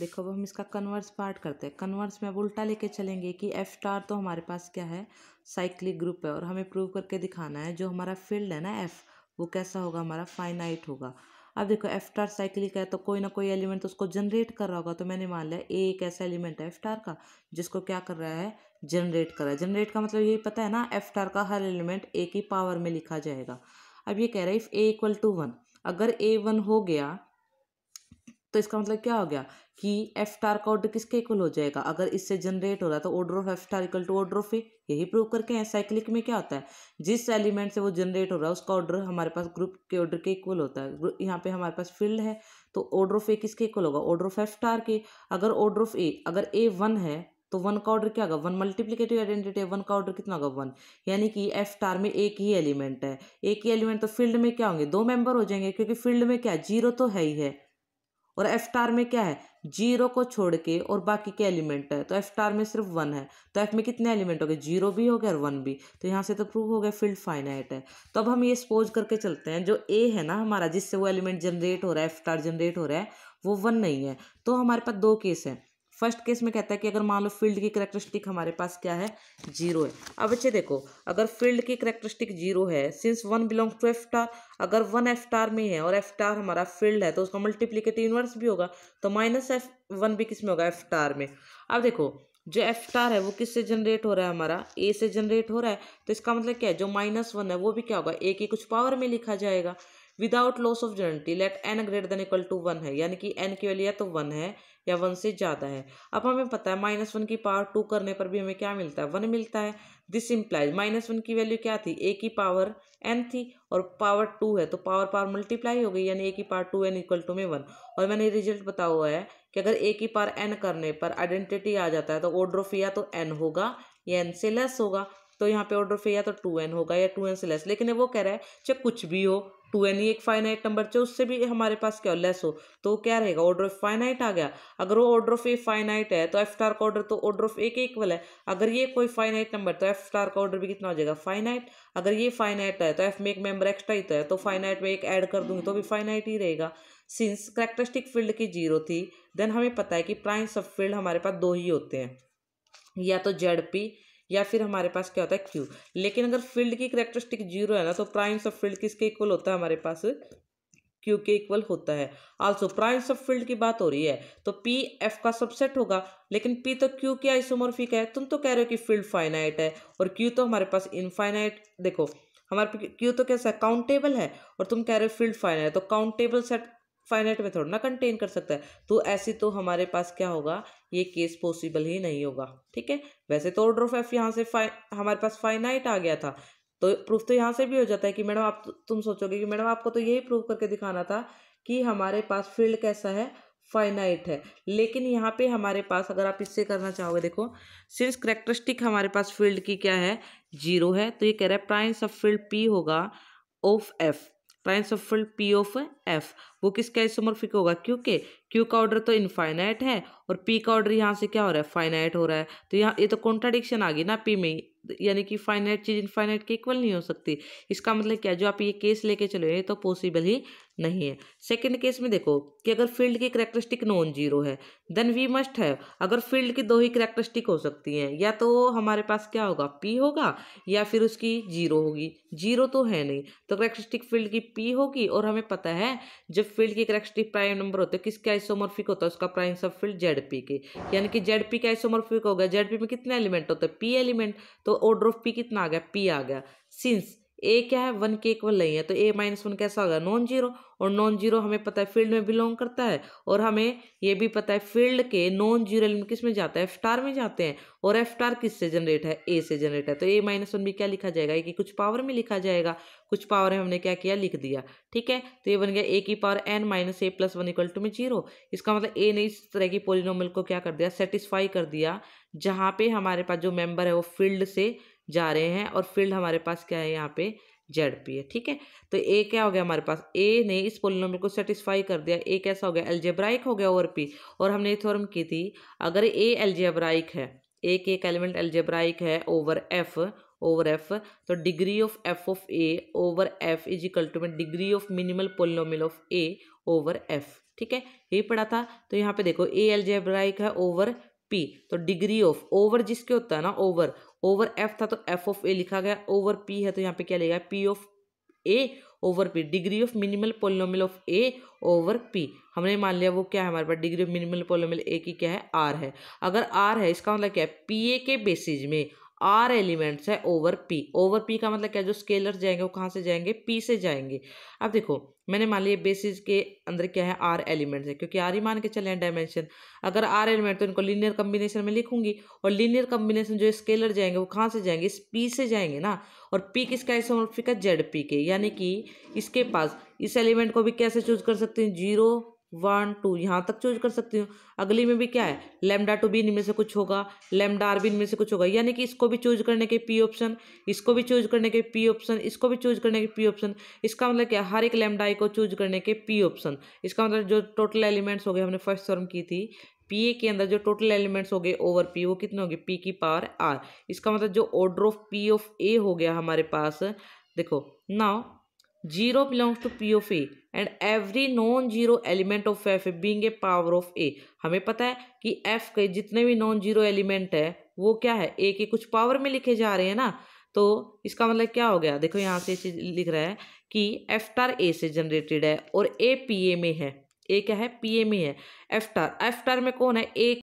देखो अब हम इसका कन्वर्स पार्ट करते हैं कन्वर्स में अब उल्टा लेके चलेंगे कि एफ स्टार तो हमारे पास क्या है साइक्लिक ग्रुप है और हमें प्रूव करके दिखाना है जो हमारा फील्ड है ना एफ़ वो कैसा होगा हमारा फाइनाइट होगा अब देखो एफ स्टार साइक्लिक है तो कोई ना कोई एलिमेंट तो उसको जनरेट कर रहा होगा तो मैंने मान लिया ए एक ऐसा एलिमेंट है एफ स्टार का जिसको क्या कर रहा है जनरेट कर रहा है जनरेट का मतलब यही पता है ना एफ स्टार का हर एलिमेंट ए की पावर में लिखा जाएगा अब ये कह रहा है if A equal to one अगर ए वन हो गया तो इसका मतलब क्या हो गया कि एफ स्टार का ऑर्डर किसके इक्वल हो जाएगा अगर इससे जनरेट हो रहा है तो order of F star equal to order of A यही प्रूव करके हैं साइक्लिक में क्या होता है जिस एलिमेंट से वो जनरेट हो रहा है उसका ऑर्डर हमारे पास ग्रुप के ऑर्डर के इक्वल होता है यहाँ पे हमारे पास फील्ड है तो ऑर्डर ऑफ ए किसके इक्वल होगा ऑर्डर ऑफ एफ स्टार के अगर ऑर्डर ऑफ ए अगर ए वन है तो वन का ऑर्डर क्या होगा वन मल्टीप्लीकेटिव आइडेंटिटी है वन का ऑर्डर कितना होगा वन यानी कि एफ स्टार में एक ही एलिमेंट है एक ही एलिमेंट तो फील्ड में क्या होंगे दो मेंबर हो जाएंगे क्योंकि फील्ड में क्या जीरो तो है ही है और एफ स्टार में क्या है जीरो को छोड़ के और बाकी के एलिमेंट है तो एफ स्टार में सिर्फ वन है तो एफ में कितने एलिमेंट हो गए जीरो भी हो गया और वन भी तो यहाँ से तो प्रूव हो गया फील्ड फाइनाइट है तो अब हम ये स्पोज करके चलते हैं जो ए है ना हमारा जिससे वो एलिमेंट जनरेट हो रहा है एफ स्टार जनरेट हो रहा है वो वन नहीं है तो हमारे पास दो केस हैं फर्स्ट केस में कहता है कि अगर मान लो फील्ड की करेक्टरिस्टिक हमारे पास क्या है जीरो है अब बच्चे देखो अगर फील्ड की करेक्टरिस्टिक जीरो है since one belong to F star अगर वन एफ स्टार में है और एफ स्टार हमारा फील्ड है तो उसका मल्टीप्लीकेटिव इनवर्स भी होगा तो माइनस एफ वन भी किस में होगा एफ स्टार में अब देखो जो एफ स्टार है वो किस से जनरेट हो रहा है हमारा ए से जनरेट हो रहा है तो इसका मतलब क्या है जो माइनस वन है वो भी क्या होगा ए की कुछ पावर में लिखा जाएगा without loss of generality let N greater than equal to one है यानी कि एन की वैल्यू या तो वन है या वन से ज़्यादा है अब हमें पता है माइनस वन की पावर टू करने पर भी हमें क्या मिलता है वन मिलता है दिस इम्प्लाइज माइनस वन की वैल्यू क्या थी ए की पावर एन थी और पावर टू है तो पावर पावर मल्टीप्लाई हो गई यानी ए की power two n equal to में वन और मैंने रिजल्ट बता हुआ है कि अगर ए की पावर एन करने पर आइडेंटिटी आ जाता है तो ऑर्डर ऑफ या तो एन होगा या एन से लेस होगा तो यहाँ पे ऑर्डर फे या तो टू एन होगा या टू एन से लेस लेकिन वो कह रहा है चाहे अच्छा, कुछ भी हो टू एन ही एक फाइनाइट नंबर चाहे उससे भी हमारे पास क्या हो लेस हो तो क्या रहेगा ऑर्डर ऑफ फाइनाइट आ गया अगर वो ऑर्डर ऑफ ए फाइनाइट है तो एफ स्टार का ऑर्डर तो ऑर्डर ऑफ ए के इक्वल है अगर ये कोई फाइनाइट नंबर तो एफ स्टार का ऑर्डर भी कितना हो जाएगा फाइनाइट अगर ये फाइनाइट है तो एफ में एक मेंबर एक्स्ट्रा ही तो है तो फाइनाइट में एक ऐड कर दूंगी तो भी फाइनाइट ही रहेगा सिंस करेक्टरिस्टिक फील्ड की जीरो थी देन हमें पता है कि प्राइम सब फील्ड हमारे पास दो ही होते हैं या तो जेड पी या फिर हमारे पास क्या होता है क्यू लेकिन अगर फील्ड की करेक्टरिस्टिक जीरो है ना तो प्राइम्स ऑफ फील्ड किसके इक्वल होता है हमारे पास क्यू के इक्वल होता है आल्सो प्राइम्स ऑफ फील्ड की बात हो रही है तो पी एफ का सबसेट होगा लेकिन पी तो क्यू के आइसोमॉर्फिक है तुम तो कह रहे हो कि फील्ड फाइनाइट है और क्यू तो हमारे पास इनफाइनाइट देखो हमारे क्यू तो कैसा है काउंटेबल है और तुम कह रहे हो फील्ड फाइनाइट तो काउंटेबल सेट फाइनाइट में थोड़ा ना कंटेन कर सकता है तो ऐसे तो हमारे पास क्या होगा ये केस पॉसिबल ही नहीं होगा ठीक है वैसे तो ऑर्डर ऑफ एफ यहाँ से हमारे पास फाइनाइट आ गया था तो प्रूफ तो यहाँ से भी हो जाता है कि मैडम आप तो- तुम सोचोगे कि मैडम आपको तो यही प्रूव करके दिखाना था कि हमारे पास फील्ड कैसा है फाइनाइट है लेकिन यहाँ पे हमारे पास अगर आप इससे करना चाहोगे देखो सिंस करेक्टरिस्टिक हमारे पास फील्ड की क्या है जीरो है तो ये कह रहा है प्राइम सब फील्ड पी होगा of F primes of field P of F वो किसका आइसोमॉर्फिक होगा क्यू के क्यू का ऑर्डर तो इनफाइनाइट है और पी का ऑर्डर यहाँ से क्या हो रहा है फाइनाइट हो रहा है तो यहाँ ये तो कॉन्ट्राडिक्शन आ गई ना पी में यानी कि फाइनाइट चीज़ इनफाइनाइट के इक्वल नहीं हो सकती इसका मतलब क्या जो आप ये केस लेके चले ये तो पॉसिबल ही नहीं है सेकेंड केस में देखो कि अगर फील्ड की करेक्टरिस्टिक नॉन जीरो है देन वी मस्ट है अगर फील्ड की दो ही करेक्टरिस्टिक हो सकती हैं या तो हमारे पास क्या होगा पी होगा या फिर उसकी जीरो होगी जीरो तो है नहीं तो करेक्टरिस्टिक फील्ड की पी होगी और हमें पता है जब फील्ड की करेक्टरिस्टिक प्राइम नंबर होते है किसका आइसोमॉर्फिक होता है उसका प्राइम सब फील्ड जेड पी के यानी कि जेड पी का हो होगा जेड पी में कितने एलिमेंट होते हैं पी एलिमेंट तो ऑर्डर ऑफ पी कितना आ गया पी आ गया सिंस ए क्या है वन के इक्वल नहीं है तो ए माइनस वन कैसा होगा नॉन जीरो और नॉन जीरो हमें पता है फील्ड में बिलोंग करता है और हमें ये भी पता है फील्ड के नॉन जीरो एलिमेंट किस में जाता है एफ स्टार में जाते हैं और एफ स्टार किस से जनरेट है ए से जनरेट है तो ए माइनस वन भी क्या लिखा जाएगा ए कुछ पावर में लिखा जाएगा कुछ पावर में हमने क्या किया लिख दिया ठीक है तो ये बन गया ए की power n minus a plus one equal to में जीरो इसका मतलब ए ने इस तरह की पोलिनोमल को क्या कर दिया सेटिस्फाई कर दिया जहाँ पे हमारे पास जो मेंबर है वो फील्ड से जा रहे हैं और फील्ड हमारे पास क्या है यहाँ पे जेड पी है ठीक है तो ए क्या हो गया हमारे पास ए ने इस पोलिनोमियल को सेटिस्फाई कर दिया ए कैसा हो गया एल्जेब्राइक हो गया ओवर पी और हमने ये थोरम की थी अगर ए एल्जेब्राइक है ए के एक एलिमेंट एलजेब्राइक है ओवर एफ ओवर एफ तो degree of F of a over F is equal to मे degree of minimal polynomial of a over F ठीक है यही पढ़ा था तो यहाँ पे देखो ए एल्जेब्राइक है ओवर पी तो डिग्री ऑफ ओवर जिसके होता है ना ओवर ओवर एफ था तो एफ ऑफ ए लिखा गया ओवर पी है तो यहाँ पे क्या है P of a over P degree of minimal polynomial of a over P हमने मान लिया वो क्या है हमारे पास degree of minimal polynomial a की क्या है आर है अगर आर है इसका मतलब क्या है पी ए के बेसिस में आर एलिमेंट्स है ओवर पी ओवर पी का मतलब क्या जो स्केलर जाएंगे वो कहाँ से जाएंगे पी से जाएंगे अब देखो मैंने मान लिया बेसिस के अंदर क्या है आर एलिमेंट्स है क्योंकि आर ही मान के चले हैं डायमेंशन अगर आर एलिमेंट तो इनको लीनियर कम्बिनेशन में लिखूंगी और लीनियर कम्बिनेशन जो स्केलर जाएंगे वो कहाँ से जाएंगे इस पी से जाएंगे ना और पी किसका इसमोर्फिक है जेड पी के यानी कि इसके पास इस एलिमेंट को भी कैसे चूज कर सकते हैं जीरो वन टू यहाँ तक चूज कर सकती हूँ अगली में भी क्या है लेमडा टू भी इनमें से कुछ होगा लेमडा आर भी इनमें से कुछ होगा यानी कि इसको भी चूज करने के पी ऑप्शन इसको भी चूज करने के पी ऑप्शन इसको भी चूज करने के पी ऑप्शन इसका मतलब क्या हर एक लेमडा को चूज करने के पी ऑप्शन इसका मतलब जो टोटल एलिमेंट्स हो गए हमने फर्स्ट टर्म की थी पी ए के अंदर जो टोटल एलिमेंट्स हो गए ओवर पी वो कितने होंगे पी की पावर आर इसका मतलब जो order of P of a हो गया हमारे पास देखो now zero belongs to P of a and every non zero element of F being a power of a हमें पता है कि एफ के जितने भी नॉन जीरो एलिमेंट है वो क्या है ए के कुछ पावर में लिखे जा रहे हैं ना तो इसका मतलब क्या हो गया देखो यहाँ से चीज लिख रहा है कि एफ टार ए से जनरेटेड है और ए पी ए में है ए क्या है पी ए में है एफ टार एफ टार में कौन है ए